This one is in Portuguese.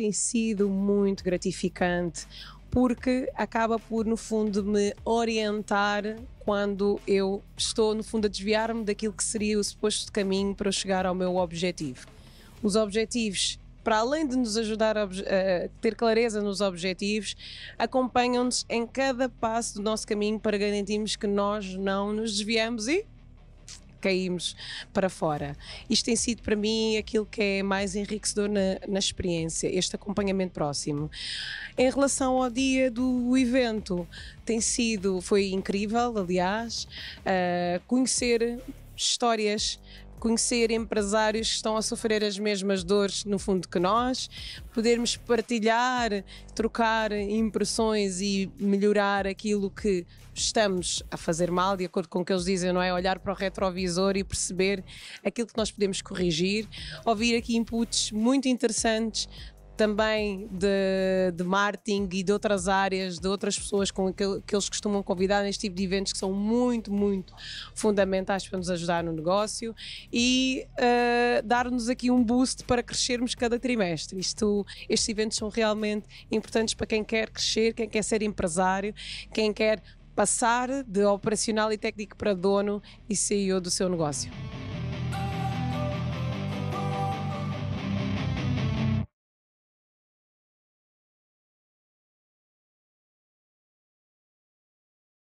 tem sido muito gratificante porque acaba por, no fundo, me orientar quando eu estou, no fundo, a desviar-me daquilo que seria o suposto caminho para eu chegar ao meu objetivo. Os objetivos, para além de nos ajudar a, a ter clareza nos objetivos, acompanham-nos em cada passo do nosso caminho para garantirmos que nós não nos desviamos e caímos para fora. Isto tem sido para mim aquilo que é mais enriquecedor na, na experiência, este acompanhamento próximo. Em relação ao dia do evento, tem sido, foi incrível, aliás, uh, conhecer histórias conhecer empresários que estão a sofrer as mesmas dores, no fundo, que nós, podermos partilhar, trocar impressões e melhorar aquilo que estamos a fazer mal, de acordo com o que eles dizem, não é? Olhar para o retrovisor e perceber aquilo que nós podemos corrigir, ouvir aqui inputs muito interessantes também de, de marketing e de outras áreas, de outras pessoas com que, que eles costumam convidar neste tipo de eventos que são muito, muito fundamentais para nos ajudar no negócio e uh, dar-nos aqui um boost para crescermos cada trimestre. Isto, estes eventos são realmente importantes para quem quer crescer, quem quer ser empresário, quem quer passar de operacional e técnico para dono e CEO do seu negócio.